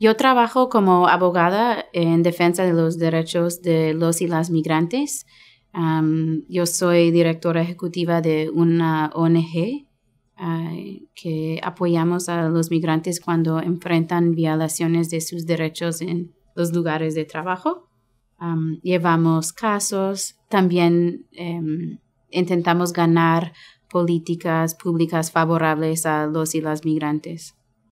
Yo trabajo como abogada en defensa de los derechos de los y las migrantes. yo soy directora ejecutiva de una ONG que apoyamos a los migrantes cuando enfrentan violaciones de sus derechos en los lugares de trabajo. llevamos casos, también em, intentamos ganar políticas públicas favorables a los y las migrantes.